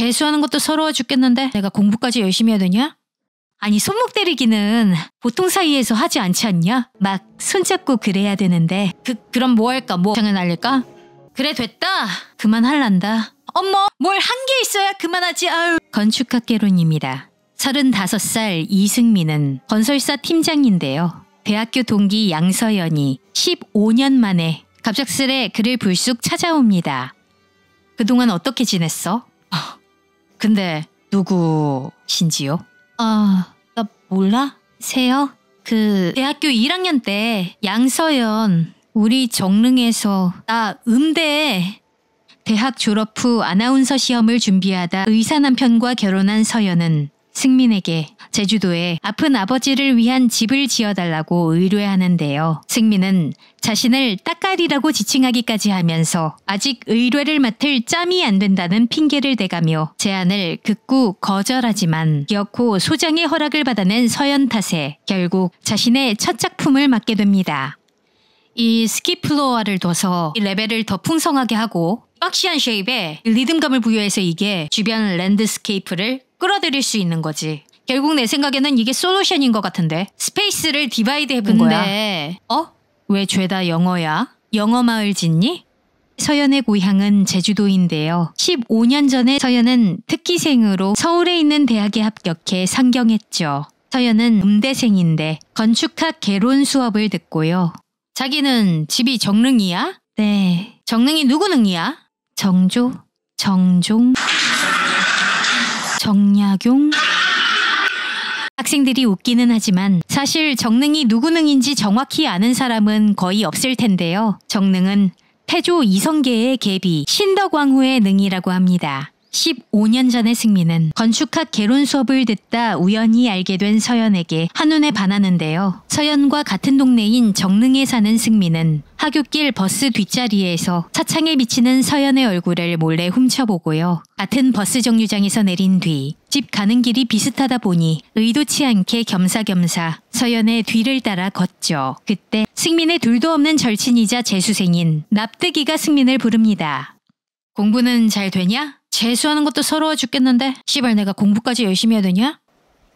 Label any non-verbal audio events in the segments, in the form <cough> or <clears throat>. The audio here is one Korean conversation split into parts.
재수하는 것도 서러워 죽겠는데 내가 공부까지 열심히 해야 되냐? 아니 손목 때리기는 보통 사이에서 하지 않지 않냐? 막 손잡고 그래야 되는데 그, 그럼 뭐 할까? 뭐 장을 날릴까? 그래 됐다 그만할란다 엄마 뭘한 게 있어야 그만하지 아유 건축학개론입니다 35살 이승민은 건설사 팀장인데요 대학교 동기 양서연이 15년 만에 갑작스레 그를 불쑥 찾아옵니다 그동안 어떻게 지냈어? 근데 누구신지요? 아, 나 몰라? 세요? 그 대학교 1학년 때 양서연 우리 정릉에서 나 음대 대학 졸업 후 아나운서 시험을 준비하다 의사 남편과 결혼한 서연은 승민에게 제주도에 아픈 아버지를 위한 집을 지어달라고 의뢰하는데요. 승민은 자신을 딱까리라고 지칭하기까지 하면서 아직 의뢰를 맡을 짬이 안 된다는 핑계를 대가며 제안을 극구 거절하지만 기어코 소장의 허락을 받아낸 서연 탓에 결국 자신의 첫 작품을 맡게 됩니다. 이 스키 플로어를 둬서 레벨을 더 풍성하게 하고 박시한 쉐입에 리듬감을 부여해서 이게 주변 랜드스케이프를 끌어들일 수 있는 거지. 결국 내 생각에는 이게 솔루션인 것 같은데 스페이스를 디바이드 해본 근데... 거야. 어? 왜 죄다 영어야? 영어 마을 짓니? 서연의 고향은 제주도인데요. 15년 전에 서연은 특기생으로 서울에 있는 대학에 합격해 상경했죠. 서연은 음대생인데 건축학 개론 수업을 듣고요. 자기는 집이 정릉이야? 네. 정릉이 누구 능이야? 정조? 정종? 정약용 학생들이 웃기는 하지만 사실 정능이 누구능인지 정확히 아는 사람은 거의 없을 텐데요. 정능은 태조 이성계의 계비 신덕왕후의 능이라고 합니다. 15년 전의 승민은 건축학 개론 수업을 듣다 우연히 알게 된 서연에게 한눈에 반하는데요. 서연과 같은 동네인 정릉에 사는 승민은 하굣길 버스 뒷자리에서 차창에 비치는 서연의 얼굴을 몰래 훔쳐보고요. 같은 버스 정류장에서 내린 뒤 집 가는 길이 비슷하다 보니 의도치 않게 겸사겸사 서연의 뒤를 따라 걷죠. 그때 승민의 둘도 없는 절친이자 재수생인 납득이가 승민을 부릅니다. 공부는 잘 되냐? 재수하는 것도 서러워 죽겠는데 씨발 내가 공부까지 열심히 해야 되냐?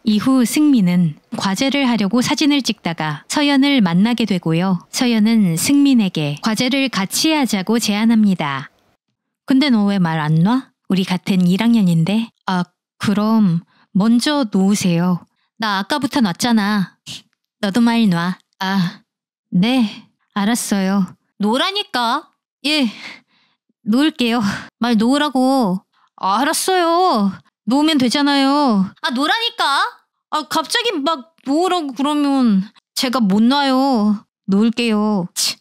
이후 승민은 과제를 하려고 사진을 찍다가 서연을 만나게 되고요. 서연은 승민에게 과제를 같이 하자고 제안합니다. 근데 너 왜 말 안 놔? 우리 같은 1학년인데? 아, 그럼 먼저 놓으세요. 나 아까부터 놨잖아. 너도 말 놔. 아, 네, 알았어요. 놓으라니까. 예, 놓을게요. 말 놓으라고. 아, 알았어요. 놓으면 되잖아요. 아, 놓으라니까. 아, 갑자기 막 놓으라고 그러면 제가 못 놔요. 놓을게요. 치.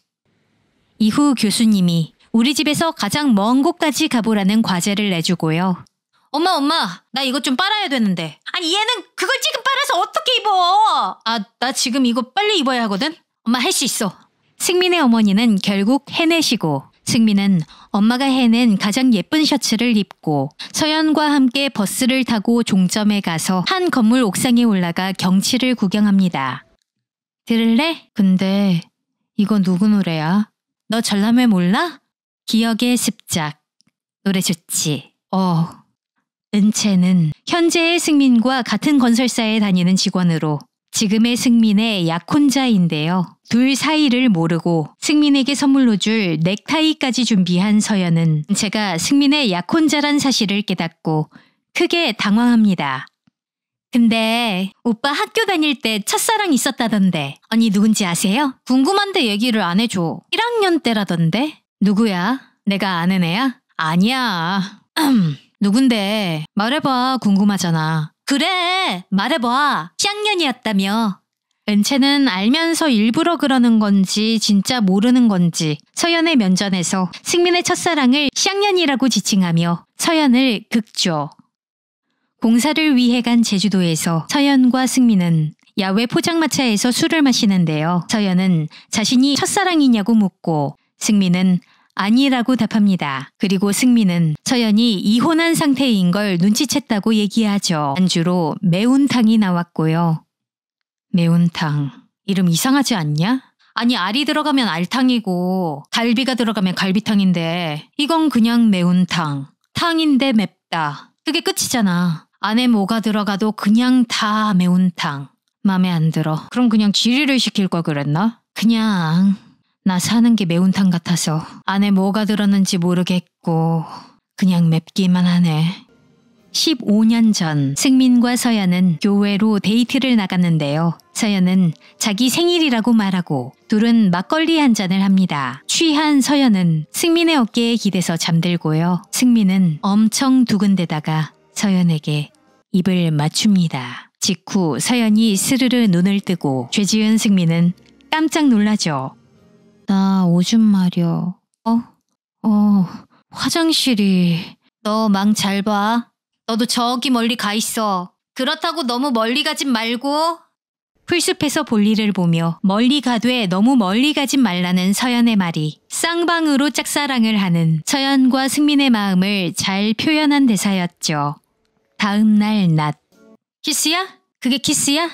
이후 교수님이 우리 집에서 가장 먼 곳까지 가보라는 과제를 내주고요. 엄마, 엄마, 나 이것 좀 빨아야 되는데. 아니, 얘는 그걸 지금 빨아서 어떻게 입어? 아, 나 지금 이거 빨리 입어야 하거든? 엄마, 할 수 있어. 승민의 어머니는 결국 해내시고, 승민은 엄마가 해낸 가장 예쁜 셔츠를 입고 서연과 함께 버스를 타고 종점에 가서 한 건물 옥상에 올라가 경치를 구경합니다. 들을래? 근데 이거 누구 노래야? 너 전람회 몰라? 기억의 습작. 노래 좋지. 어. 은채는 현재의 승민과 같은 건설사에 다니는 직원으로 지금의 승민의 약혼자인데요. 둘 사이를 모르고 승민에게 선물로 줄 넥타이까지 준비한 서연은 제가 승민의 약혼자란 사실을 깨닫고 크게 당황합니다. 근데 오빠 학교 다닐 때 첫사랑 있었다던데 언니 누군지 아세요? 궁금한데 얘기를 안 해줘. 1학년 때라던데? 누구야? 내가 아는 애야? 아니야. <clears throat> 누군데? 말해봐 궁금하잖아. 그래, 말해봐. 쌍년이었다며. 은채는 알면서 일부러 그러는 건지 진짜 모르는 건지 서연의 면전에서 승민의 첫사랑을 쌍년이라고 지칭하며 서연을 극조. 공사를 위해 간 제주도에서 서연과 승민은 야외 포장마차에서 술을 마시는데요. 서연은 자신이 첫사랑이냐고 묻고 승민은 아니라고 답합니다. 그리고 승민은 서연이 이혼한 상태인 걸 눈치챘다고 얘기하죠. 안주로 매운탕이 나왔고요. 매운탕. 이름 이상하지 않냐? 아니 알이 들어가면 알탕이고 갈비가 들어가면 갈비탕인데 이건 그냥 매운탕. 탕인데 맵다. 그게 끝이잖아. 안에 뭐가 들어가도 그냥 다 매운탕. 맘에 안 들어. 그럼 그냥 지리를 시킬 걸 그랬나? 그냥 나 사는 게 매운탕 같아서 안에 뭐가 들었는지 모르겠고 그냥 맵기만 하네. 15년 전 승민과 서연은 교회로 데이트를 나갔는데요. 서연은 자기 생일이라고 말하고 둘은 막걸리 한 잔을 합니다. 취한 서연은 승민의 어깨에 기대서 잠들고요. 승민은 엄청 두근대다가 서연에게 입을 맞춥니다. 직후 서연이 스르르 눈을 뜨고 죄지은 승민은 깜짝 놀라죠. 나 오줌 마려. 어? 어, 화장실이. 너 망 잘 봐. 너도 저기 멀리 가 있어. 그렇다고 너무 멀리 가진 말고. 풀숲에서 볼일을 보며 멀리 가되 너무 멀리 가진 말라는 서연의 말이 쌍방으로 짝사랑을 하는 서연과 승민의 마음을 잘 표현한 대사였죠. 다음 날 낮. 키스야? 그게 키스야?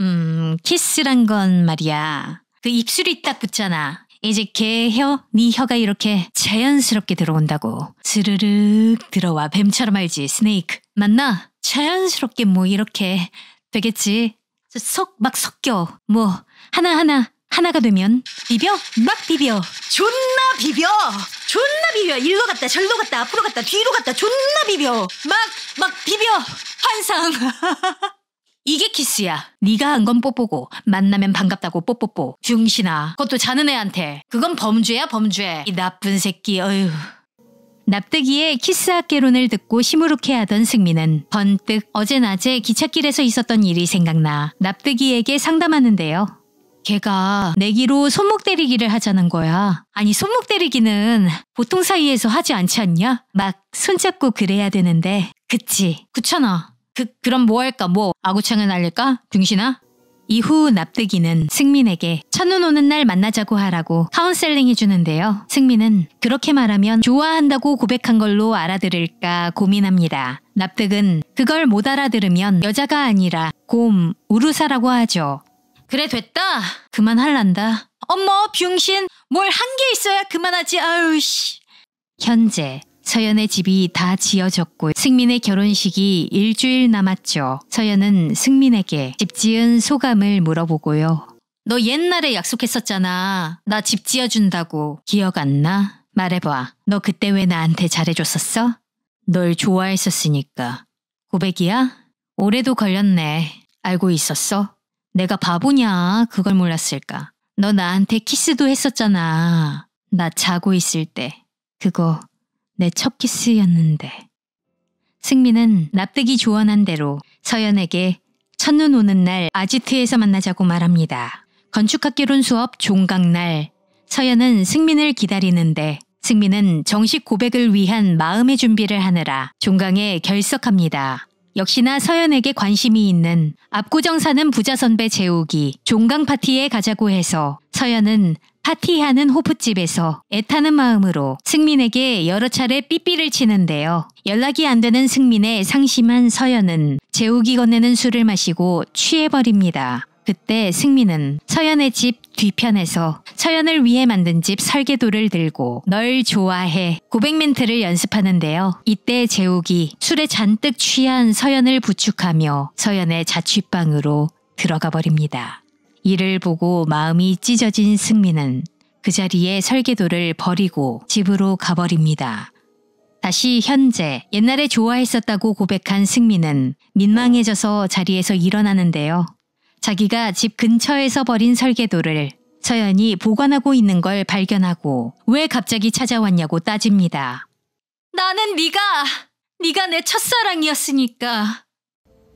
음, 키스란 건 말이야. 그 입술이 딱 붙잖아. 이제 개 혀, 니 혀가 이렇게 자연스럽게 들어온다고. 스르륵 들어와 뱀처럼 알지, 스네이크. 맞나? 자연스럽게 뭐 이렇게 되겠지. 속 막 섞여. 뭐, 하나하나, 하나가 되면 비벼? 막 비벼. 존나 비벼! 존나 비벼! 일로 갔다, 절로 갔다, 앞으로 갔다, 뒤로 갔다, 존나 비벼! 막, 막 비벼! 환상! <laughs> 이게 키스야. 네가 한 건 뽀뽀고 만나면 반갑다고 뽀뽀뽀. 중신아. 그것도 자는 애한테. 그건 범죄야 범죄. 이 나쁜 새끼 어휴. 납득이의 키스학개론을 듣고 시무룩해하던 승민은 번뜩 어제 낮에 기찻길에서 있었던 일이 생각나 납득이에게 상담하는데요. 걔가 내기로 손목 때리기를 하자는 거야. 아니 손목 때리기는 보통 사이에서 하지 않지 않냐? 막 손잡고 그래야 되는데 그치 그렇잖아. 그, 그럼 뭐 할까? 뭐 아구창을 날릴까? 중신아? 이후 납득이는 승민에게 첫눈 오는 날 만나자고 하라고 카운셀링 해주는데요. 승민은 그렇게 말하면 좋아한다고 고백한 걸로 알아들을까 고민합니다. 납득은 그걸 못 알아들으면 여자가 아니라 곰, 우루사라고 하죠. 그래 됐다. 그만할란다. 엄마 빙신 뭘 한 게 있어야 그만하지 아유 씨. 현재 서연의 집이 다 지어졌고 승민의 결혼식이 일주일 남았죠. 서연은 승민에게 집 지은 소감을 물어보고요. 너 옛날에 약속했었잖아. 나 집 지어준다고. 기억 안 나? 말해봐. 너 그때 왜 나한테 잘해줬었어? 널 좋아했었으니까. 고백이야? 올해도 걸렸네. 알고 있었어? 내가 바보냐? 그걸 몰랐을까? 너 나한테 키스도 했었잖아. 나 자고 있을 때. 그거 내첫 키스였는데. 승민은 납득이 조언한 대로 서연에게 첫눈 오는 날 아지트에서 만나자고 말합니다. 건축학개론 수업 종강날 서연은 승민을 기다리는데 승민은 정식 고백을 위한 마음의 준비를 하느라 종강에 결석합니다. 역시나 서연에게 관심이 있는 압구정 사는 부자 선배 재욱이 종강 파티에 가자고 해서 서연은 파티하는 호프집에서 애타는 마음으로 승민에게 여러 차례 삐삐를 치는데요. 연락이 안 되는 승민의 상심한 서연은 재욱이 건네는 술을 마시고 취해버립니다. 그때 승민은 서연의 집 뒤편에서 서연을 위해 만든 집 설계도를 들고 널 좋아해 고백 멘트를 연습하는데요. 이때 재욱이 술에 잔뜩 취한 서연을 부축하며 서연의 자취방으로 들어가 버립니다. 이를 보고 마음이 찢어진 승민은 그 자리에 설계도를 버리고 집으로 가버립니다. 다시 현재 옛날에 좋아했었다고 고백한 승민은 민망해져서 자리에서 일어나는데요. 자기가 집 근처에서 버린 설계도를 서연이 보관하고 있는 걸 발견하고 왜 갑자기 찾아왔냐고 따집니다. 나는 네가 네가 내 첫사랑이었으니까.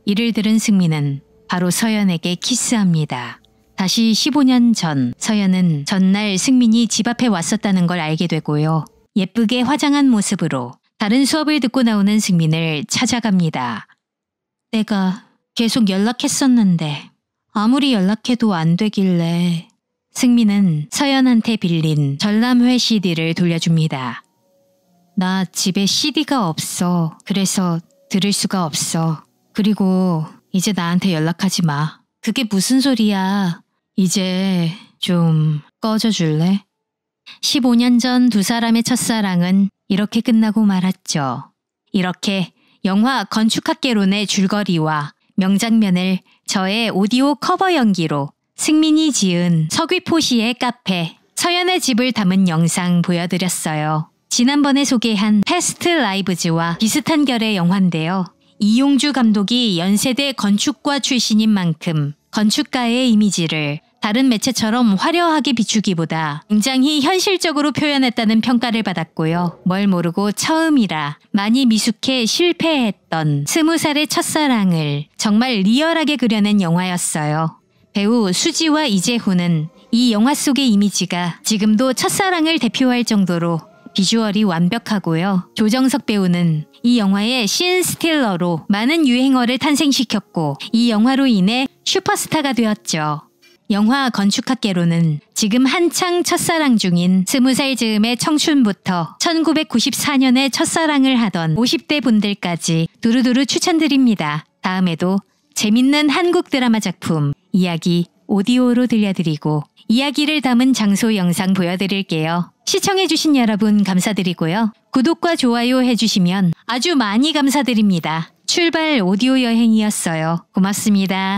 이를 들은 승민은 바로 서연에게 키스합니다. 다시 15년 전 서연은 전날 승민이 집 앞에 왔었다는 걸 알게 되고요. 예쁘게 화장한 모습으로 다른 수업을 듣고 나오는 승민을 찾아갑니다. 내가 계속 연락했었는데 아무리 연락해도 안 되길래 승민은 서연한테 빌린 전람회 CD를 돌려줍니다. 나 집에 CD가 없어. 그래서 들을 수가 없어. 그리고 이제 나한테 연락하지 마. 그게 무슨 소리야. 이제 좀 꺼져줄래? 15년 전 두 사람의 첫사랑은 이렇게 끝나고 말았죠. 이렇게 영화 건축학개론의 줄거리와 명장면을 저의 오디오 커버 연기로 승민이 지은 서귀포시의 카페 서연의 집을 담은 영상 보여드렸어요. 지난번에 소개한 패스트 라이브즈와 비슷한 결의 영화인데요. 이용주 감독이 연세대 건축과 출신인 만큼 건축가의 이미지를 다른 매체처럼 화려하게 비추기보다 굉장히 현실적으로 표현했다는 평가를 받았고요. 뭘 모르고 처음이라 많이 미숙해 실패했던 스무 살의 첫사랑을 정말 리얼하게 그려낸 영화였어요. 배우 수지와 이재훈은 이 영화 속의 이미지가 지금도 첫사랑을 대표할 정도로 비주얼이 완벽하고요. 조정석 배우는 이 영화의 신 스틸러로 많은 유행어를 탄생시켰고 이 영화로 인해 슈퍼스타가 되었죠. 영화 건축학개론은 지금 한창 첫사랑 중인 20살 즈음의 청춘부터 1994년에 첫사랑을 하던 50대 분들까지 두루두루 추천드립니다. 다음에도 재밌는 한국 드라마 작품 이야기 오디오로 들려드리고 이야기를 담은 장소 영상 보여드릴게요. 시청해주신 여러분 감사드리고요. 구독과 좋아요 해주시면 아주 많이 감사드립니다. 출발 오디오 여행이었어요. 고맙습니다.